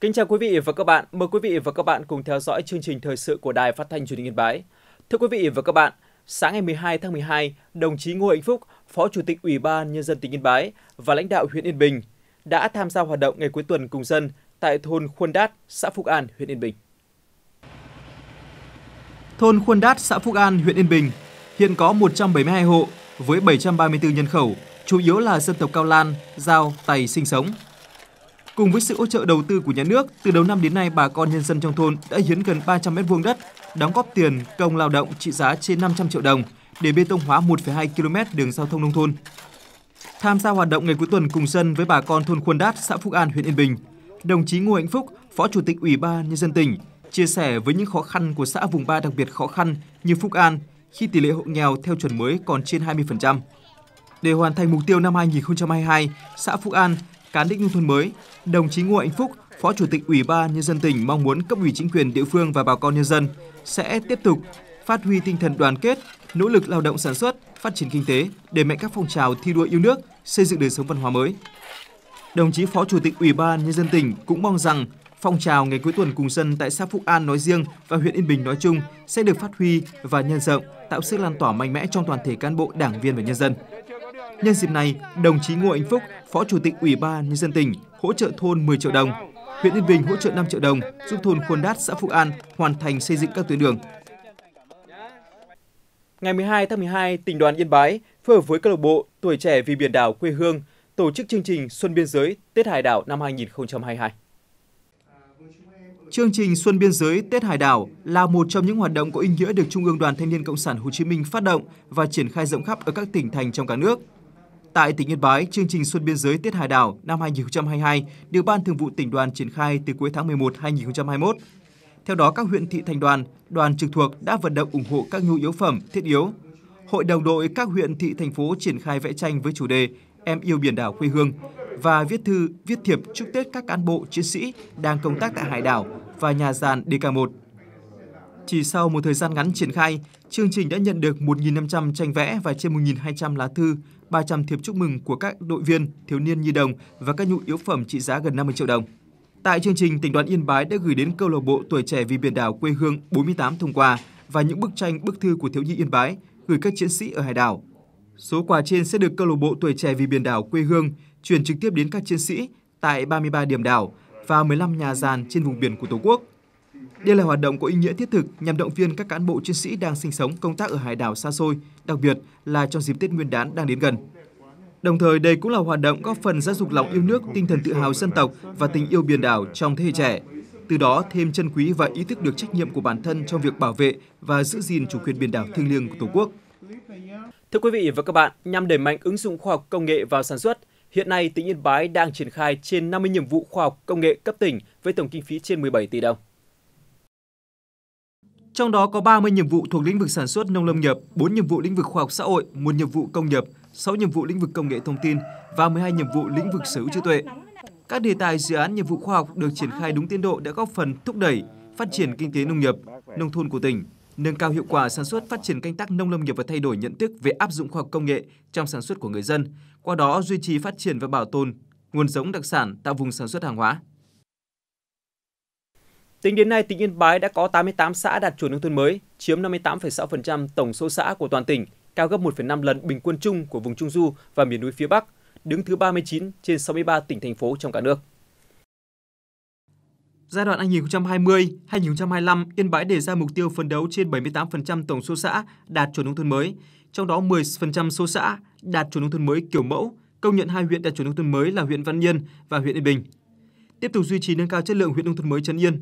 Kính chào quý vị và các bạn. Mời quý vị và các bạn cùng theo dõi chương trình thời sự của Đài Phát thanh Truyền hình Yên Bái. Thưa quý vị và các bạn, sáng ngày 12 tháng 12, đồng chí Ngô Hạnh Phúc, Phó Chủ tịch Ủy ban Nhân dân tỉnh Yên Bái và lãnh đạo huyện Yên Bình đã tham gia hoạt động ngày cuối tuần cùng dân tại thôn Khuôn Đát, xã Phúc An, huyện Yên Bình. Thôn Khuôn Đát, xã Phúc An, huyện Yên Bình hiện có 172 hộ với 734 nhân khẩu, chủ yếu là dân tộc Cao Lan, Giao, Tày sinh sống – Cùng với sự hỗ trợ đầu tư của nhà nước, từ đầu năm đến nay bà con nhân dân trong thôn đã hiến gần 300 mét vuông đất, đóng góp tiền công lao động trị giá trên 500 triệu đồng để bê tông hóa 1,2 km đường giao thông nông thôn. Tham gia hoạt động ngày cuối tuần cùng dân với bà con thôn Khuôn Đát, xã Phúc An, huyện Yên Bình, đồng chí Ngô Hạnh Phúc, Phó Chủ tịch Ủy ban Nhân dân tỉnh, chia sẻ với những khó khăn của xã vùng ba đặc biệt khó khăn như Phúc An khi tỷ lệ hộ nghèo theo chuẩn mới còn trên 20%. Để hoàn thành mục tiêu năm 2022, xã Phúc An cán đích nông thôn mới, đồng chí Ngô Hạnh Phúc, Phó Chủ tịch Ủy ban Nhân dân tỉnh mong muốn cấp ủy chính quyền địa phương và bà con nhân dân sẽ tiếp tục phát huy tinh thần đoàn kết, nỗ lực lao động sản xuất, phát triển kinh tế, đẩy mạnh các phong trào thi đua yêu nước, xây dựng đời sống văn hóa mới. Đồng chí Phó Chủ tịch Ủy ban Nhân dân tỉnh cũng mong rằng phong trào ngày cuối tuần cùng dân tại xã Phúc An nói riêng và huyện Yên Bình nói chung sẽ được phát huy và nhân rộng, tạo sức lan tỏa mạnh mẽ trong toàn thể cán bộ, đảng viên và nhân dân. Nhân dịp này, đồng chí Ngô Anh Phúc, Phó Chủ tịch Ủy ban Nhân dân tỉnh hỗ trợ thôn 10 triệu đồng, huyện Yên Bình hỗ trợ 5 triệu đồng giúp thôn Khuôn Đát, xã Phú An hoàn thành xây dựng các tuyến đường. Ngày 12 tháng 12, tỉnh đoàn Yên Bái phối hợp với câu lạc bộ Tuổi trẻ vì biển đảo quê hương tổ chức chương trình Xuân biên giới Tết Hải đảo năm 2022. Chương trình Xuân biên giới Tết Hải đảo là một trong những hoạt động có ý nghĩa được Trung ương Đoàn Thanh niên Cộng sản Hồ Chí Minh phát động và triển khai rộng khắp ở các tỉnh thành trong cả nước. Tại tỉnh Yên Bái, chương trình Xuân biên giới Tết Hải đảo năm 2022 được Ban Thường vụ tỉnh đoàn triển khai từ cuối tháng 11 2021. Theo đó, các huyện thị thành đoàn, đoàn trực thuộc đã vận động ủng hộ các nhu yếu phẩm thiết yếu. Hội đồng đội các huyện thị thành phố triển khai vẽ tranh với chủ đề Em yêu biển đảo quê hương và viết thư, viết thiệp chúc Tết các cán bộ chiến sĩ đang công tác tại hải đảo và nhà giàn DK1. Chỉ sau một thời gian ngắn triển khai, chương trình đã nhận được 1.500 tranh vẽ và trên 1.200 lá thư 300 thiệp chúc mừng của các đội viên, thiếu niên nhi đồng và các nhu yếu phẩm trị giá gần 50 triệu đồng. Tại chương trình, tỉnh đoàn Yên Bái đã gửi đến câu lạc bộ tuổi trẻ vì biển đảo quê hương 48 thông quà và những bức tranh bức thư của thiếu nhi Yên Bái gửi các chiến sĩ ở hải đảo. Số quà trên sẽ được câu lạc bộ tuổi trẻ vì biển đảo quê hương chuyển trực tiếp đến các chiến sĩ tại 33 điểm đảo và 15 nhà giàn trên vùng biển của Tổ quốc. Đây là hoạt động có ý nghĩa thiết thực nhằm động viên các cán bộ chiến sĩ đang sinh sống công tác ở hải đảo xa xôi, đặc biệt là trong dịp Tết Nguyên đán đang đến gần. Đồng thời, đây cũng là hoạt động góp phần giáo dục lòng yêu nước, tinh thần tự hào dân tộc và tình yêu biển đảo trong thế hệ trẻ. Từ đó thêm chân quý và ý thức được trách nhiệm của bản thân trong việc bảo vệ và giữ gìn chủ quyền biển đảo thiêng liêng của Tổ quốc. Thưa quý vị và các bạn, nhằm đẩy mạnh ứng dụng khoa học công nghệ vào sản xuất, hiện nay tỉnh Yên Bái đang triển khai trên 50 nhiệm vụ khoa học công nghệ cấp tỉnh với tổng kinh phí trên 17 tỷ đồng. Trong đó có 30 nhiệm vụ thuộc lĩnh vực sản xuất nông lâm nghiệp, 4 nhiệm vụ lĩnh vực khoa học xã hội, 1 nhiệm vụ công nghiệp, 6 nhiệm vụ lĩnh vực công nghệ thông tin và 12 nhiệm vụ lĩnh vực sở hữu trí tuệ. Các đề tài dự án nhiệm vụ khoa học được triển khai đúng tiến độ đã góp phần thúc đẩy phát triển kinh tế nông nghiệp, nông thôn của tỉnh, nâng cao hiệu quả sản xuất, phát triển canh tác nông lâm nghiệp và thay đổi nhận thức về áp dụng khoa học công nghệ trong sản xuất của người dân, qua đó duy trì phát triển và bảo tồn nguồn giống đặc sản tạo vùng sản xuất hàng hóa. Tính đến nay, tỉnh Yên Bái đã có 88 xã đạt chuẩn nông thôn mới, chiếm 58,6% tổng số xã của toàn tỉnh, cao gấp 1,5 lần bình quân chung của vùng Trung Du và miền núi phía Bắc, đứng thứ 39 trên 63 tỉnh thành phố trong cả nước. Giai đoạn 2020-2025, Yên Bái đề ra mục tiêu phấn đấu trên 78% tổng số xã đạt chuẩn nông thôn mới, trong đó 10% số xã đạt chuẩn nông thôn mới kiểu mẫu, công nhận hai huyện đạt chuẩn nông thôn mới là huyện Văn Yên và huyện Yên Bình. Tiếp tục duy trì nâng cao chất lượng huyện nông thôn mới Trấn Yên,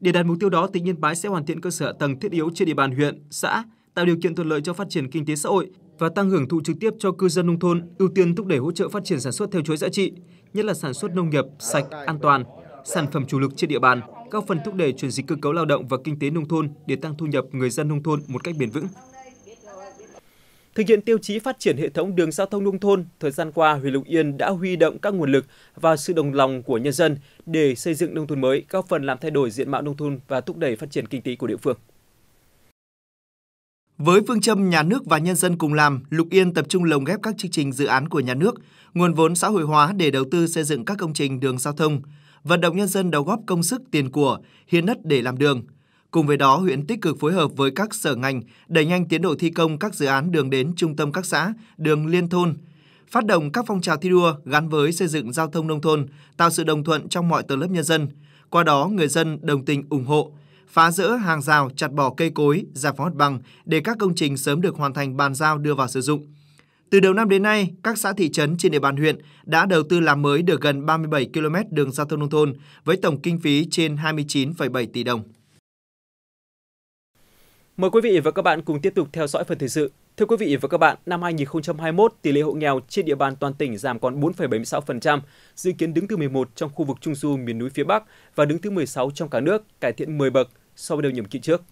để đạt mục tiêu đó, tỉnh Yên Bái sẽ hoàn thiện cơ sở tầng thiết yếu trên địa bàn huyện, xã, tạo điều kiện thuận lợi cho phát triển kinh tế xã hội và tăng hưởng thụ trực tiếp cho cư dân nông thôn, ưu tiên thúc đẩy hỗ trợ phát triển sản xuất theo chuỗi giá trị, nhất là sản xuất nông nghiệp sạch, an toàn, sản phẩm chủ lực trên địa bàn, góp phần thúc đẩy chuyển dịch cơ cấu lao động và kinh tế nông thôn để tăng thu nhập người dân nông thôn một cách bền vững. Thực hiện tiêu chí phát triển hệ thống đường giao thông nông thôn, thời gian qua huyện Lục Yên đã huy động các nguồn lực và sự đồng lòng của nhân dân để xây dựng nông thôn mới, góp phần làm thay đổi diện mạo nông thôn và thúc đẩy phát triển kinh tế của địa phương. Với phương châm nhà nước và nhân dân cùng làm, Lục Yên tập trung lồng ghép các chương trình dự án của nhà nước, nguồn vốn xã hội hóa để đầu tư xây dựng các công trình đường giao thông, vận động nhân dân đầu góp công sức tiền của, hiến đất để làm đường – Cùng với đó, huyện tích cực phối hợp với các sở ngành đẩy nhanh tiến độ thi công các dự án đường đến trung tâm các xã, đường liên thôn, phát động các phong trào thi đua gắn với xây dựng giao thông nông thôn, tạo sự đồng thuận trong mọi tầng lớp nhân dân. Qua đó, người dân đồng tình ủng hộ, phá rỡ hàng rào, chặt bỏ cây cối, giải phóng mặt bằng để các công trình sớm được hoàn thành bàn giao đưa vào sử dụng. Từ đầu năm đến nay, các xã thị trấn trên địa bàn huyện đã đầu tư làm mới được gần 37 km đường giao thông nông thôn với tổng kinh phí trên 29,7 tỷ đồng. Mời quý vị và các bạn cùng tiếp tục theo dõi phần thời sự. Thưa quý vị và các bạn, năm 2021, tỷ lệ hộ nghèo trên địa bàn toàn tỉnh giảm còn 4,76%, dự kiến đứng thứ 11 trong khu vực Trung Du miền núi phía Bắc và đứng thứ 16 trong cả nước, cải thiện 10 bậc so với đầu nhiệm kỳ trước.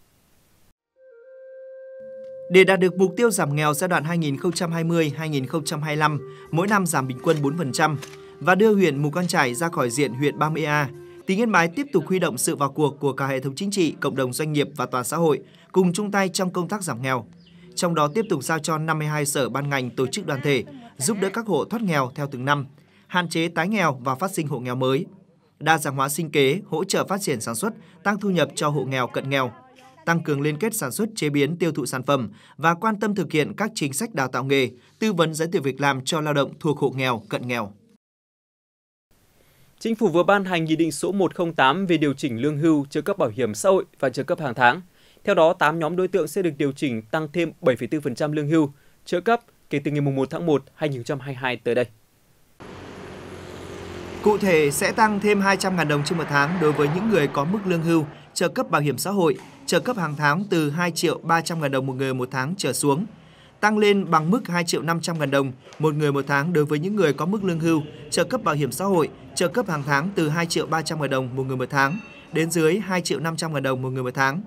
Để đạt được mục tiêu giảm nghèo giai đoạn 2020-2025, mỗi năm giảm bình quân 4% và đưa huyện Mù Căng trải ra khỏi diện huyện 30A, tỉnh Yên Bái tiếp tục huy động sự vào cuộc của cả hệ thống chính trị, cộng đồng doanh nghiệp và toàn xã hội cùng chung tay trong công tác giảm nghèo. Trong đó tiếp tục giao cho 52 sở ban ngành tổ chức đoàn thể giúp đỡ các hộ thoát nghèo theo từng năm, hạn chế tái nghèo và phát sinh hộ nghèo mới, đa dạng hóa sinh kế, hỗ trợ phát triển sản xuất, tăng thu nhập cho hộ nghèo cận nghèo, tăng cường liên kết sản xuất chế biến tiêu thụ sản phẩm và quan tâm thực hiện các chính sách đào tạo nghề, tư vấn giới thiệu việc làm cho lao động thuộc hộ nghèo cận nghèo. Chính phủ vừa ban hành Nghị định số 108 về điều chỉnh lương hưu, trợ cấp bảo hiểm xã hội và trợ cấp hàng tháng. Theo đó, 8 nhóm đối tượng sẽ được điều chỉnh tăng thêm 7,4% lương hưu, trợ cấp kể từ ngày 1 tháng 1 2022 tới đây. Cụ thể sẽ tăng thêm 200.000 đồng trên một tháng đối với những người có mức lương hưu, trợ cấp bảo hiểm xã hội, trợ cấp hàng tháng từ 2 triệu 300 ngàn đồng một người một tháng trở xuống – tăng lên bằng mức 2 triệu 500 ngàn đồng một người một tháng đối với những người có mức lương hưu, trợ cấp bảo hiểm xã hội, trợ cấp hàng tháng từ 2 triệu 300 ngàn đồng một người một tháng đến dưới 2 triệu 500 ngàn đồng một người một tháng.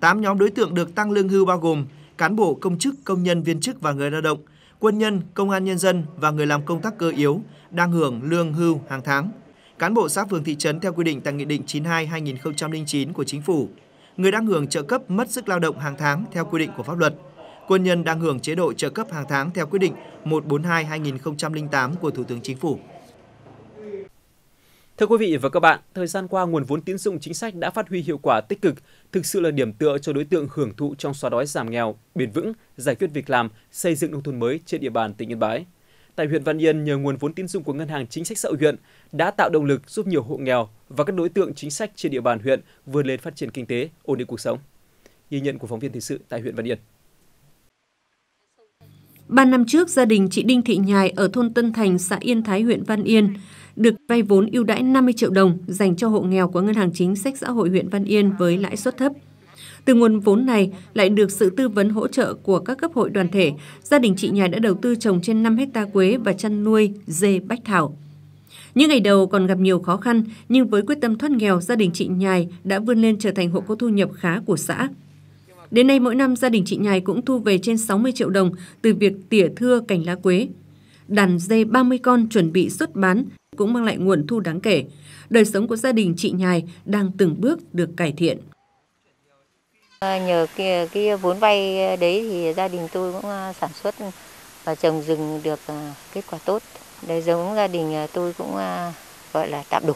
8 nhóm đối tượng được tăng lương hưu bao gồm cán bộ, công chức, công nhân, viên chức và người lao động, quân nhân, công an nhân dân và người làm công tác cơ yếu đang hưởng lương hưu hàng tháng. Cán bộ xã phường thị trấn theo quy định tại Nghị định 92-2009 của Chính phủ, người đang hưởng trợ cấp mất sức lao động hàng tháng theo quy định của pháp luật – quân nhân đang hưởng chế độ trợ cấp hàng tháng theo quyết định 142-2008 của Thủ tướng Chính phủ. Thưa quý vị và các bạn, thời gian qua nguồn vốn tín dụng chính sách đã phát huy hiệu quả tích cực, thực sự là điểm tựa cho đối tượng hưởng thụ trong xóa đói giảm nghèo, bền vững, giải quyết việc làm, xây dựng nông thôn mới trên địa bàn tỉnh Yên Bái. Tại huyện Văn Yên, nhờ nguồn vốn tín dụng của Ngân hàng Chính sách xã hội huyện đã tạo động lực giúp nhiều hộ nghèo và các đối tượng chính sách trên địa bàn huyện vươn lên phát triển kinh tế, ổn định cuộc sống. Ghi nhận của phóng viên thời sự tại huyện Văn Yên. Ba năm trước, gia đình chị Đinh Thị Nhài ở thôn Tân Thành, xã Yên Thái, huyện Văn Yên, được vay vốn ưu đãi 50 triệu đồng dành cho hộ nghèo của Ngân hàng Chính sách Xã hội huyện Văn Yên với lãi suất thấp. Từ nguồn vốn này lại được sự tư vấn hỗ trợ của các cấp hội đoàn thể, gia đình chị Nhài đã đầu tư trồng trên 5 hecta quế và chăn nuôi dê bách thảo. Những ngày đầu còn gặp nhiều khó khăn, nhưng với quyết tâm thoát nghèo, gia đình chị Nhài đã vươn lên trở thành hộ có thu nhập khá của xã. Đến nay mỗi năm gia đình chị Nhài cũng thu về trên 60 triệu đồng từ việc tỉa thưa cành lá quế. Đàn dê 30 con chuẩn bị xuất bán cũng mang lại nguồn thu đáng kể. Đời sống của gia đình chị Nhài đang từng bước được cải thiện. À, nhờ cái, cái vốn vay đấy thì gia đình tôi cũng à, sản xuất và trồng rừng được à, kết quả tốt. Đời sống gia đình tôi cũng gọi là tạm đủ.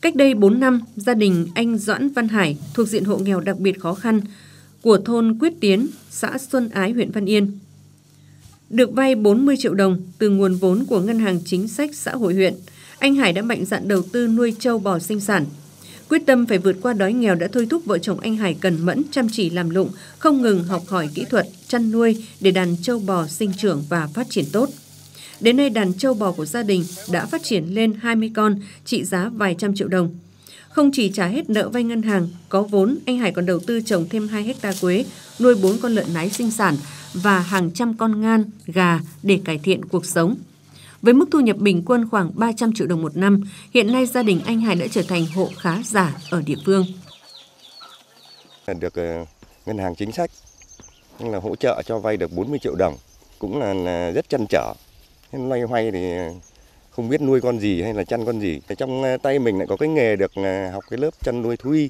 Cách đây 4 năm, gia đình anh Doãn Văn Hải thuộc diện hộ nghèo đặc biệt khó khăn của thôn Quyết Tiến, xã Xuân Ái, huyện Văn Yên. Được vay 40 triệu đồng từ nguồn vốn của Ngân hàng Chính sách xã hội huyện, anh Hải đã mạnh dạn đầu tư nuôi trâu bò sinh sản. Quyết tâm phải vượt qua đói nghèo đã thôi thúc vợ chồng anh Hải cần mẫn chăm chỉ làm lụng, không ngừng học hỏi kỹ thuật chăn nuôi để đàn trâu bò sinh trưởng và phát triển tốt. Đến nay đàn châu bò của gia đình đã phát triển lên 20 con, trị giá vài trăm triệu đồng. Không chỉ trả hết nợ vay ngân hàng, có vốn, anh Hải còn đầu tư trồng thêm 2 hecta quế, nuôi 4 con lợn nái sinh sản và hàng trăm con ngan, gà để cải thiện cuộc sống. Với mức thu nhập bình quân khoảng 300 triệu đồng một năm, hiện nay gia đình anh Hải đã trở thành hộ khá giả ở địa phương. Được ờ, ngân hàng chính sách, là hỗ trợ cho vay được 40 triệu đồng, cũng là, là rất chăn trở loay hoay thì không biết nuôi con gì hay là chăn con gì trong ờ, tay mình lại có cái nghề được ờ, học cái lớp chăn nuôi thú y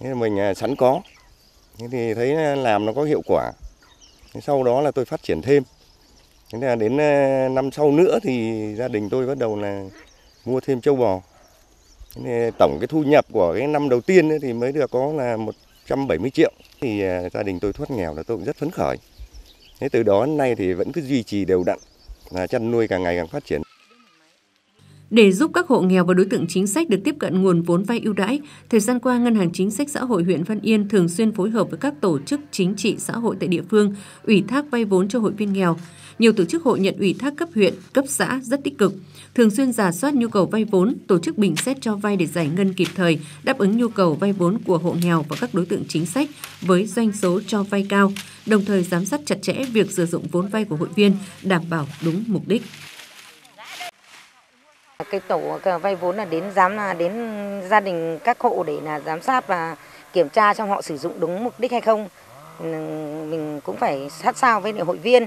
thế mình ờ, sẵn có thế thì thấy làm nó có hiệu quả sau đó là tôi phát triển thêm thế là đến năm sau nữa thì gia đình tôi bắt đầu là mua thêm châu bò thế tổng cái thu nhập của cái năm đầu tiên thì mới được có là 170 triệu thì gia đình tôi thoát nghèo là tôi cũng rất phấn khởi thế từ đó đến nay thì vẫn cứ duy trì đều đặn là chăn nuôi càng ngày càng phát triển. Để giúp các hộ nghèo và đối tượng chính sách được tiếp cận nguồn vốn vay ưu đãi, thời gian qua Ngân hàng Chính sách Xã hội huyện Văn Yên thường xuyên phối hợp với các tổ chức chính trị xã hội tại địa phương, ủy thác vay vốn cho hội viên nghèo nhiều tổ chức hội nhận ủy thác cấp huyện, cấp xã rất tích cực, thường xuyên giả soát nhu cầu vay vốn, tổ chức bình xét cho vay để giải ngân kịp thời, đáp ứng nhu cầu vay vốn của hộ nghèo và các đối tượng chính sách với doanh số cho vay cao, đồng thời giám sát chặt chẽ việc sử dụng vốn vay của hội viên đảm bảo đúng mục đích cái tổ vay vốn là đến giám là đến gia đình các hộ để là giám sát và kiểm tra trong họ sử dụng đúng mục đích hay không mình cũng phải sát sao với hội viên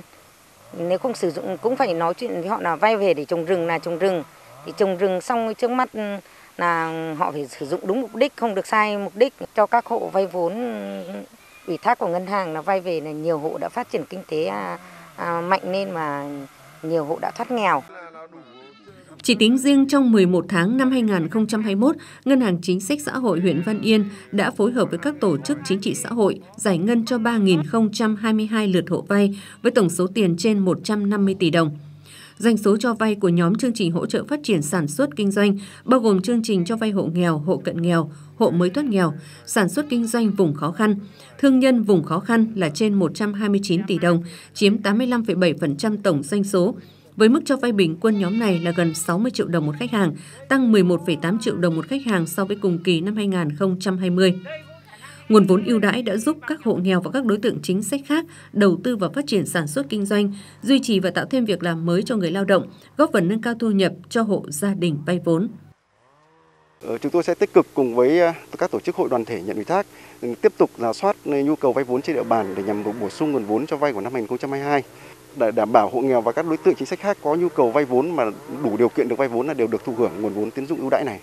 nếu không sử dụng cũng phải nói chuyện với họ là vay về để trồng rừng là trồng rừng thì trồng rừng xong trước mắt ừ, là họ phải sử dụng đúng mục đích không được sai mục đích cho các hộ vay vốn ừ, ủy thác của ngân hàng là vay về là nhiều hộ đã phát triển kinh tế à, à, mạnh lên mà nhiều hộ đã thoát nghèo chỉ tính riêng trong 11 tháng năm 2021, Ngân hàng Chính sách Xã hội huyện Văn Yên đã phối hợp với các tổ chức chính trị xã hội giải ngân cho 3.022 lượt hộ vay với tổng số tiền trên 150 tỷ đồng. Doanh số cho vay của nhóm chương trình hỗ trợ phát triển sản xuất kinh doanh bao gồm chương trình cho vay hộ nghèo, hộ cận nghèo, hộ mới thoát nghèo, sản xuất kinh doanh vùng khó khăn, thương nhân vùng khó khăn là trên 129 tỷ đồng, chiếm 85,7% tổng doanh số với mức cho vay bình quân nhóm này là gần 60 triệu đồng một khách hàng, tăng 11,8 triệu đồng một khách hàng so với cùng kỳ năm 2020. Nguồn vốn ưu đãi đã giúp các hộ nghèo và các đối tượng chính sách khác đầu tư và phát triển sản xuất kinh doanh, duy trì và tạo thêm việc làm mới cho người lao động, góp phần nâng cao thu nhập cho hộ gia đình vay vốn. Ờ, chúng tôi sẽ tích cực cùng với ờ, các tổ chức hội đoàn thể nhận ủy thác ừ, tiếp tục giả soát nhu cầu vay vốn trên địa bàn để nhằm bổ sung nguồn vốn cho vay của năm 2022 để đảm bảo hộ nghèo và các đối tượng chính sách khác có nhu cầu vay vốn mà đủ điều kiện được vay vốn là đều được thụ hưởng nguồn vốn tín dụng ưu đãi này.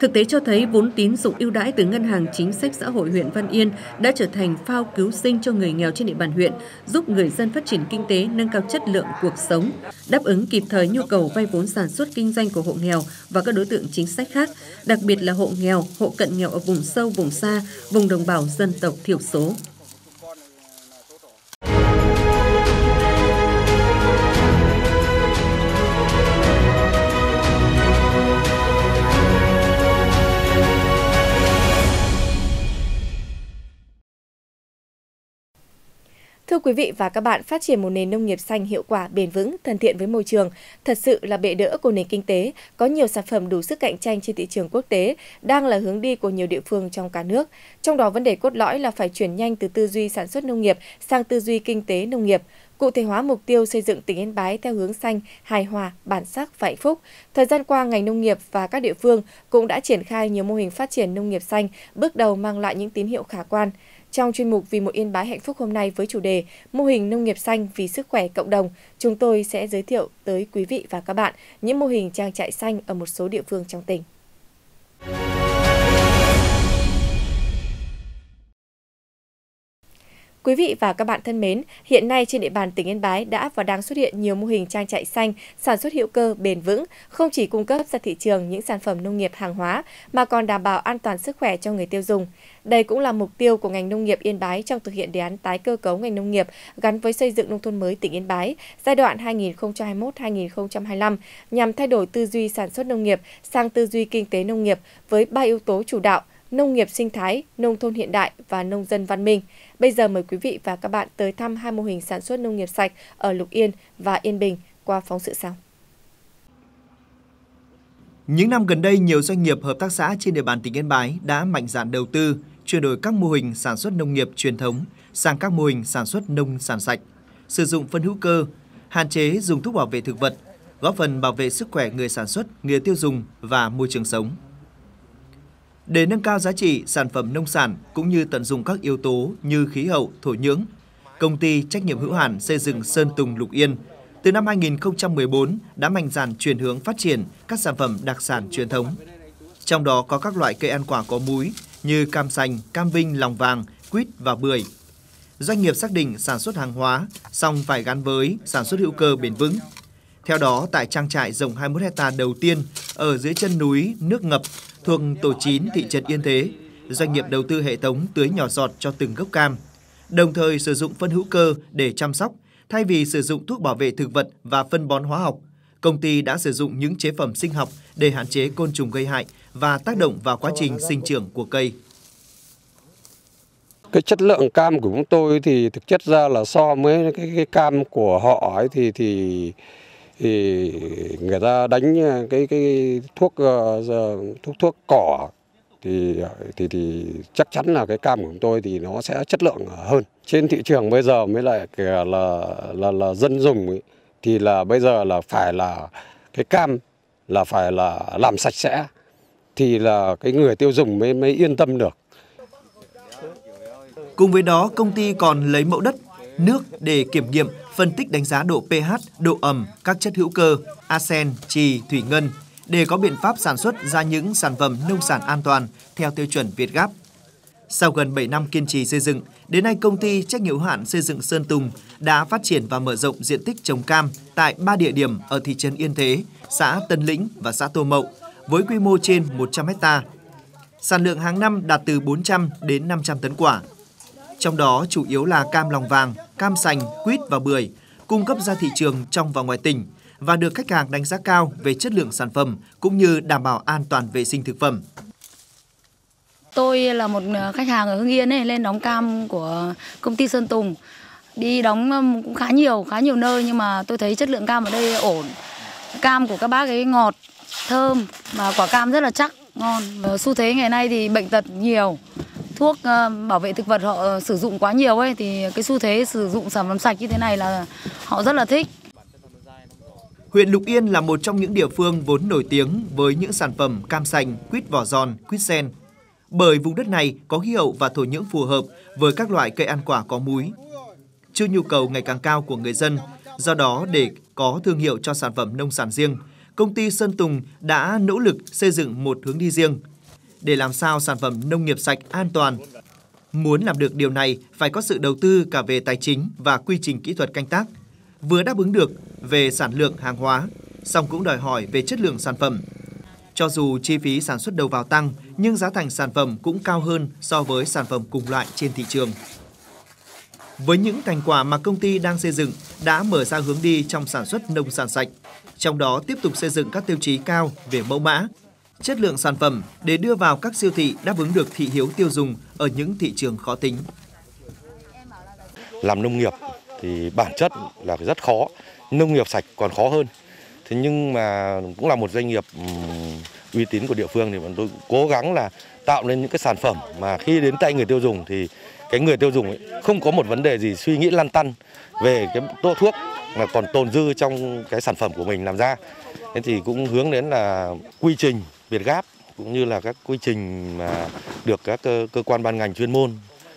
Thực tế cho thấy vốn tín dụng ưu đãi từ Ngân hàng Chính sách Xã hội huyện Văn Yên đã trở thành phao cứu sinh cho người nghèo trên địa bàn huyện, giúp người dân phát triển kinh tế, nâng cao chất lượng cuộc sống, đáp ứng kịp thời nhu cầu vay vốn sản xuất kinh doanh của hộ nghèo và các đối tượng chính sách khác, đặc biệt là hộ nghèo, hộ cận nghèo ở vùng sâu, vùng xa, vùng đồng bào dân tộc thiểu số. quý vị và các bạn, phát triển một nền nông nghiệp xanh hiệu quả, bền vững, thân thiện với môi trường thật sự là bệ đỡ của nền kinh tế, có nhiều sản phẩm đủ sức cạnh tranh trên thị trường quốc tế đang là hướng đi của nhiều địa phương trong cả nước. Trong đó vấn đề cốt lõi là phải chuyển nhanh từ tư duy sản xuất nông nghiệp sang tư duy kinh tế nông nghiệp, cụ thể hóa mục tiêu xây dựng tỉnh Yên Bái theo hướng xanh, hài hòa, bản sắc và hạnh phúc. Thời gian qua, ngành nông nghiệp và các địa phương cũng đã triển khai nhiều mô hình phát triển nông nghiệp xanh, bước đầu mang lại những tín hiệu khả quan. Trong chuyên mục Vì một Yên Bái Hạnh Phúc hôm nay với chủ đề Mô hình nông nghiệp xanh vì sức khỏe cộng đồng, chúng tôi sẽ giới thiệu tới quý vị và các bạn những mô hình trang trại xanh ở một số địa phương trong tỉnh. Quý vị và các bạn thân mến, hiện nay trên địa bàn tỉnh Yên Bái đã và đang xuất hiện nhiều mô hình trang trại xanh, sản xuất hữu cơ bền vững, không chỉ cung cấp ra thị trường những sản phẩm nông nghiệp hàng hóa mà còn đảm bảo an toàn sức khỏe cho người tiêu dùng. Đây cũng là mục tiêu của ngành nông nghiệp Yên Bái trong thực hiện đề án tái cơ cấu ngành nông nghiệp gắn với xây dựng nông thôn mới tỉnh Yên Bái giai đoạn 2021-2025 nhằm thay đổi tư duy sản xuất nông nghiệp sang tư duy kinh tế nông nghiệp với ba yếu tố chủ đạo – nông nghiệp sinh thái, nông thôn hiện đại và nông dân văn minh. Bây giờ mời quý vị và các bạn tới thăm hai mô hình sản xuất nông nghiệp sạch ở Lục Yên và Yên Bình qua phóng sự sau. Những năm gần đây, nhiều doanh nghiệp hợp tác xã trên địa bàn tỉnh Yên Bái đã mạnh dạn đầu tư, chuyển đổi các mô hình sản xuất nông nghiệp truyền thống sang các mô hình sản xuất nông sản sạch, sử dụng phân hữu cơ, hạn chế dùng thuốc bảo vệ thực vật, góp phần bảo vệ sức khỏe người sản xuất, người tiêu dùng và môi trường sống để nâng cao giá trị sản phẩm nông sản cũng như tận dụng các yếu tố như khí hậu, thổ nhưỡng. Công ty trách nhiệm hữu hạn xây dựng Sơn Tùng Lục Yên từ năm 2014 đã mạnh dạn chuyển hướng phát triển các sản phẩm đặc sản truyền thống. Trong đó có các loại cây ăn quả có múi như cam sành, cam vinh, lòng vàng, quýt và bưởi. Doanh nghiệp xác định sản xuất hàng hóa, song phải gắn với sản xuất hữu cơ bền vững, theo đó, tại trang trại rộng 21 hecta đầu tiên ở dưới chân núi nước ngập thuộc tổ 9 thị trấn Yên Thế, doanh nghiệp đầu tư hệ thống tưới nhỏ giọt cho từng gốc cam, đồng thời sử dụng phân hữu cơ để chăm sóc thay vì sử dụng thuốc bảo vệ thực vật và phân bón hóa học. Công ty đã sử dụng những chế phẩm sinh học để hạn chế côn trùng gây hại và tác động vào quá trình sinh trưởng của cây. Cái chất lượng cam của chúng tôi thì thực chất ra là so với cái, cái cam của họ ấy thì thì thì người ta đánh ờ, cái cái thuốc ờ, thuốc thuốc cỏ thì ờ, thì thì chắc chắn là cái cam của chúng tôi thì nó sẽ chất lượng hơn trên thị trường bây giờ mới lại là là là, là dân dùng ấy, thì là bây giờ là phải là cái cam là phải là làm sạch sẽ thì là cái người tiêu dùng mới mới yên tâm được cùng với đó công ty còn lấy mẫu đất nước để kiểm nghiệm phân tích đánh giá độ pH, độ ẩm, các chất hữu cơ, arsen, trì, thủy ngân để có biện pháp sản xuất ra những sản phẩm nông sản an toàn theo tiêu chuẩn Việt Gáp. Sau gần 7 năm kiên trì xây dựng, đến nay công ty trách nhiệm hữu hạn xây dựng Sơn Tùng đã phát triển và mở rộng diện tích trồng cam tại 3 địa điểm ở thị trấn Yên Thế, xã Tân Lĩnh và xã Tô Mậu với quy mô trên 100 hecta, Sản lượng hàng năm đạt từ 400 đến 500 tấn quả trong đó chủ yếu là cam lòng vàng, cam sành, quýt và bưởi, cung cấp ra thị trường trong và ngoài tỉnh và được khách hàng đánh giá cao về chất lượng sản phẩm cũng như đảm bảo an toàn vệ sinh thực phẩm. Tôi là một ờ, khách hàng ở Hưng Yên ấy, lên đóng cam của công ty Sơn Tùng. Đi đóng cũng khá nhiều, khá nhiều nơi nhưng mà tôi thấy chất lượng cam ở đây ổn. Cam của các bác ấy ngọt, thơm và quả cam rất là chắc, ngon. Xu thế ngày nay thì bệnh tật nhiều, thuốc ờ, bảo vệ thực vật họ ờ, sử dụng quá nhiều ấy thì cái xu thế sử dụng sản phẩm sạch như thế này là họ rất là thích. Huyện Lục Yên là một trong những địa phương vốn nổi tiếng với những sản phẩm cam sành, quýt vỏ giòn, quýt sen. Bởi vùng đất này có khí hậu và thổ nhưỡng phù hợp với các loại cây ăn quả có múi. Trước nhu cầu ngày càng cao của người dân, do đó để có thương hiệu cho sản phẩm nông sản riêng, công ty Sơn Tùng đã nỗ lực xây dựng một hướng đi riêng – để làm sao sản phẩm nông nghiệp sạch an toàn. Muốn làm được điều này phải có sự đầu tư cả về tài chính và quy trình kỹ thuật canh tác, vừa đáp ứng được về sản lượng hàng hóa, song cũng đòi hỏi về chất lượng sản phẩm. Cho dù chi phí sản xuất đầu vào tăng, nhưng giá thành sản phẩm cũng cao hơn so với sản phẩm cùng loại trên thị trường. Với những thành quả mà công ty đang xây dựng đã mở ra hướng đi trong sản xuất nông sản sạch, trong đó tiếp tục xây dựng các tiêu chí cao về mẫu mã, chất lượng sản phẩm để đưa vào các siêu thị đáp ứng được thị hiếu tiêu dùng ở những thị trường khó tính. Làm nông nghiệp thì bản chất là rất khó, nông nghiệp sạch còn khó hơn. Thế nhưng mà cũng là một doanh nghiệp uy tín của địa phương thì bọn tôi cố gắng là tạo nên những cái sản phẩm mà khi đến tay người tiêu dùng thì cái người tiêu dùng ấy không có một vấn đề gì suy nghĩ lăn tăn về cái tô thuốc mà còn tồn dư trong cái sản phẩm của mình làm ra. Thế thì cũng hướng đến là quy trình việt gáp cũng như là các quy trình mà được các cơ, cơ quan ban ngành chuyên môn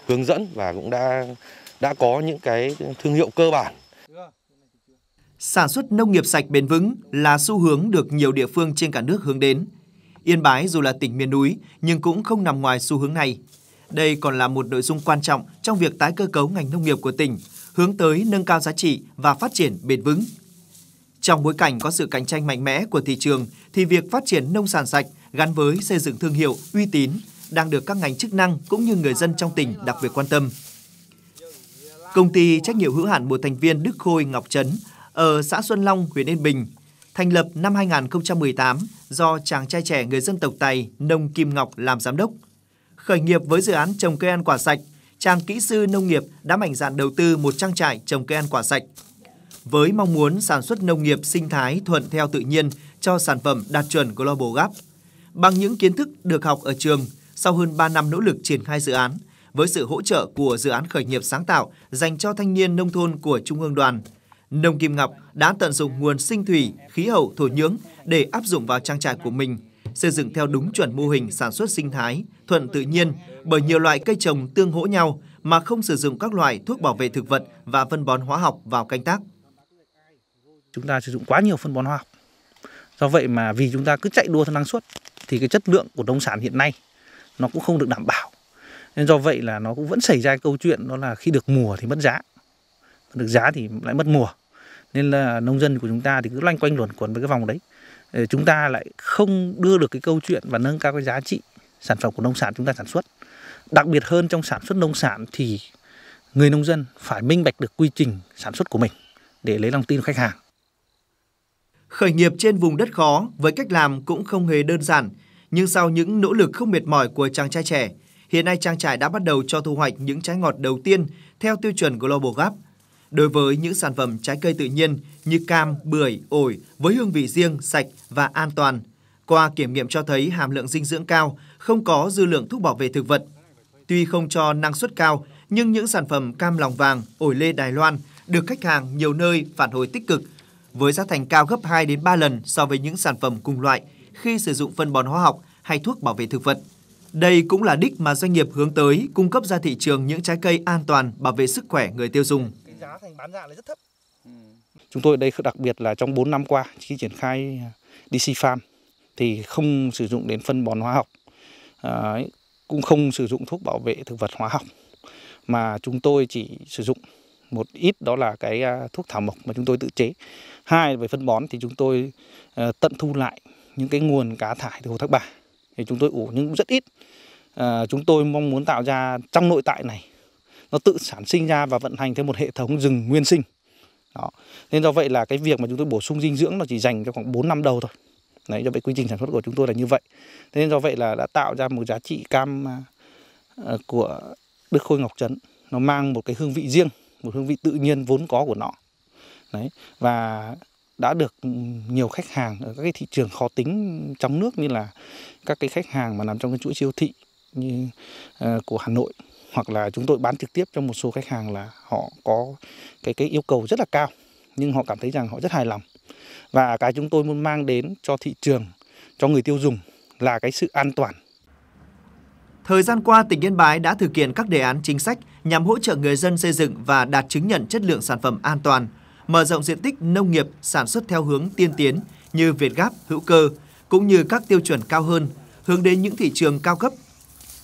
hướng dẫn và cũng đã đã có những cái thương hiệu cơ bản. Sản xuất nông nghiệp sạch bền vững là xu hướng được nhiều địa phương trên cả nước hướng đến. Yên Bái dù là tỉnh miền núi nhưng cũng không nằm ngoài xu hướng này. Đây còn là một nội dung quan trọng trong việc tái cơ cấu ngành nông nghiệp của tỉnh, hướng tới nâng cao giá trị và phát triển bền vững. Trong bối cảnh có sự cạnh tranh mạnh mẽ của thị trường thì việc phát triển nông sản sạch gắn với xây dựng thương hiệu uy tín đang được các ngành chức năng cũng như người dân trong tỉnh đặc biệt quan tâm. Công ty trách nhiệm hữu hạn một thành viên Đức Khôi Ngọc Trấn ở xã Xuân Long, huyện Yên Bình, thành lập năm 2018 do chàng trai trẻ người dân tộc Tày Nông Kim Ngọc làm giám đốc. Khởi nghiệp với dự án trồng cây ăn quả sạch, chàng kỹ sư nông nghiệp đã mạnh dạn đầu tư một trang trại trồng cây ăn quả sạch với mong muốn sản xuất nông nghiệp sinh thái thuận theo tự nhiên cho sản phẩm đạt chuẩn Global Gap. Bằng những kiến thức được học ở trường, sau hơn 3 năm nỗ lực triển khai dự án, với sự hỗ trợ của dự án khởi nghiệp sáng tạo dành cho thanh niên nông thôn của Trung ương đoàn, Nông Kim Ngọc đã tận dụng nguồn sinh thủy, khí hậu thổ nhưỡng để áp dụng vào trang trại của mình, xây dựng theo đúng chuẩn mô hình sản xuất sinh thái, thuận tự nhiên bởi nhiều loại cây trồng tương hỗ nhau mà không sử dụng các loại thuốc bảo vệ thực vật và phân bón hóa học vào canh tác chúng ta sử dụng quá nhiều phân bón hóa học do vậy mà vì chúng ta cứ chạy đua theo năng suất thì cái chất lượng của nông sản hiện nay nó cũng không được đảm bảo nên do vậy là nó cũng vẫn xảy ra câu chuyện đó là khi được mùa thì mất giá được giá thì lại mất mùa nên là nông dân của chúng ta thì cứ loanh quanh luẩn quẩn với cái vòng đấy chúng ta lại không đưa được cái câu chuyện và nâng cao cái giá trị sản phẩm của nông sản chúng ta sản xuất đặc biệt hơn trong sản xuất nông sản thì người nông dân phải minh bạch được quy trình sản xuất của mình để lấy lòng tin của khách hàng Khởi nghiệp trên vùng đất khó với cách làm cũng không hề đơn giản, nhưng sau những nỗ lực không mệt mỏi của chàng trai trẻ, hiện nay trang trại đã bắt đầu cho thu hoạch những trái ngọt đầu tiên theo tiêu chuẩn Global Gap. Đối với những sản phẩm trái cây tự nhiên như cam, bưởi, ổi với hương vị riêng, sạch và an toàn, qua kiểm nghiệm cho thấy hàm lượng dinh dưỡng cao, không có dư lượng thuốc bảo vệ thực vật. Tuy không cho năng suất cao, nhưng những sản phẩm cam lòng vàng, ổi lê Đài Loan được khách hàng nhiều nơi phản hồi tích cực với giá thành cao gấp 2 đến 3 lần so với những sản phẩm cùng loại khi sử dụng phân bón hóa học hay thuốc bảo vệ thực vật. Đây cũng là đích mà doanh nghiệp hướng tới cung cấp ra thị trường những trái cây an toàn bảo vệ sức khỏe người tiêu dùng. Giá thành bán ra rất thấp. Ừ. Chúng tôi ở đây đặc biệt là trong 4 năm qua khi triển khai DC Farm thì không sử dụng đến phân bón hóa học, à, cũng không sử dụng thuốc bảo vệ thực vật hóa học mà chúng tôi chỉ sử dụng một ít đó là cái à, thuốc thảo mộc mà chúng tôi tự chế hai về phân bón thì chúng tôi ờ, tận thu lại những cái nguồn cá thải từ hồ thác bà thì chúng tôi ủ nhưng cũng rất ít ờ, chúng tôi mong muốn tạo ra trong nội tại này nó tự sản sinh ra và vận hành theo một hệ thống rừng nguyên sinh đó nên do vậy là cái việc mà chúng tôi bổ sung dinh dưỡng nó chỉ dành cho khoảng 4 năm đầu thôi đấy do vậy quy trình sản xuất của chúng tôi là như vậy thế nên do vậy là đã tạo ra một giá trị cam à, ờ, của Đức Khôi Ngọc Trấn nó mang một cái hương vị riêng một hương vị tự nhiên vốn có của nó đấy và đã được nhiều khách hàng ở các cái thị trường khó tính trong nước như là các cái khách hàng mà nằm trong cái chuỗi siêu thị như uh, của Hà Nội hoặc là chúng tôi bán trực tiếp cho một số khách hàng là họ có cái cái yêu cầu rất là cao nhưng họ cảm thấy rằng họ rất hài lòng và cái chúng tôi muốn mang đến cho thị trường cho người tiêu dùng là cái sự an toàn Thời gian qua, tỉnh Yên Bái đã thực hiện các đề án chính sách nhằm hỗ trợ người dân xây dựng và đạt chứng nhận chất lượng sản phẩm an toàn, mở rộng diện tích nông nghiệp sản xuất theo hướng tiên tiến như Việt Gáp, hữu cơ, cũng như các tiêu chuẩn cao hơn, hướng đến những thị trường cao cấp.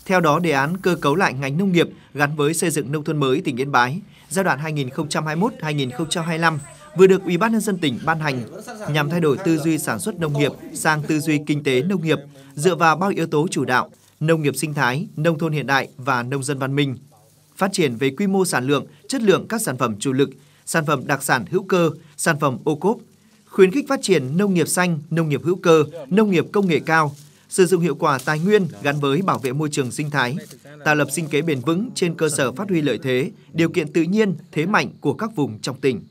Theo đó, đề án cơ cấu lại ngành nông nghiệp gắn với xây dựng nông thôn mới tỉnh Yên Bái giai đoạn 2021-2025 vừa được Ủy ban nhân dân tỉnh ban hành nhằm thay đổi tư duy sản xuất nông nghiệp sang tư duy kinh tế nông nghiệp dựa vào bao yếu tố chủ đạo – nông nghiệp sinh thái, nông thôn hiện đại và nông dân văn minh. Phát triển về quy mô sản lượng, chất lượng các sản phẩm chủ lực, sản phẩm đặc sản hữu cơ, sản phẩm ô cốp, khuyến khích phát triển nông nghiệp xanh, nông nghiệp hữu cơ, nông nghiệp công nghệ cao, sử dụng hiệu quả tài nguyên gắn với bảo vệ môi trường sinh thái, tạo lập sinh kế bền vững trên cơ sở phát huy lợi thế, điều kiện tự nhiên, thế mạnh của các vùng trong tỉnh.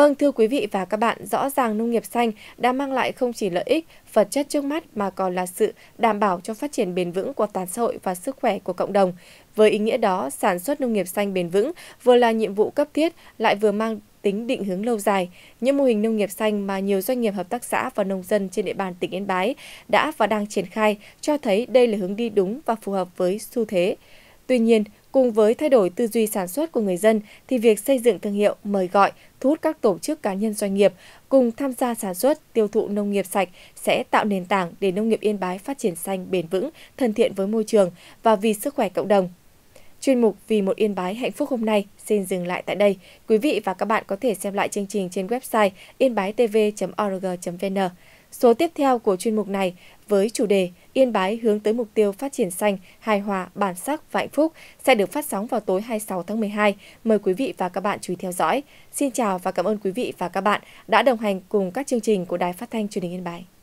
Vâng, thưa quý vị và các bạn, rõ ràng nông nghiệp xanh đã mang lại không chỉ lợi ích vật chất trước mắt mà còn là sự đảm bảo cho phát triển bền vững của toàn xã hội và sức khỏe của cộng đồng. Với ý nghĩa đó, sản xuất nông nghiệp xanh bền vững vừa là nhiệm vụ cấp thiết lại vừa mang tính định hướng lâu dài. Những mô hình nông nghiệp xanh mà nhiều doanh nghiệp hợp tác xã và nông dân trên địa bàn tỉnh Yên Bái đã và đang triển khai cho thấy đây là hướng đi đúng và phù hợp với xu thế. Tuy nhiên, cùng với thay đổi tư duy sản xuất của người dân thì việc xây dựng thương hiệu mời gọi thu hút các tổ chức cá nhân doanh nghiệp cùng tham gia sản xuất, tiêu thụ nông nghiệp sạch sẽ tạo nền tảng để nông nghiệp Yên Bái phát triển xanh bền vững, thân thiện với môi trường và vì sức khỏe cộng đồng. Chuyên mục Vì một Yên Bái hạnh phúc hôm nay xin dừng lại tại đây. Quý vị và các bạn có thể xem lại chương trình trên website yên org vn Số tiếp theo của chuyên mục này với chủ đề Yên Bái hướng tới mục tiêu phát triển xanh, hài hòa, bản sắc và hạnh phúc sẽ được phát sóng vào tối 26 tháng 12. Mời quý vị và các bạn chú ý theo dõi. Xin chào và cảm ơn quý vị và các bạn đã đồng hành cùng các chương trình của Đài Phát thanh Truyền hình Yên Bái.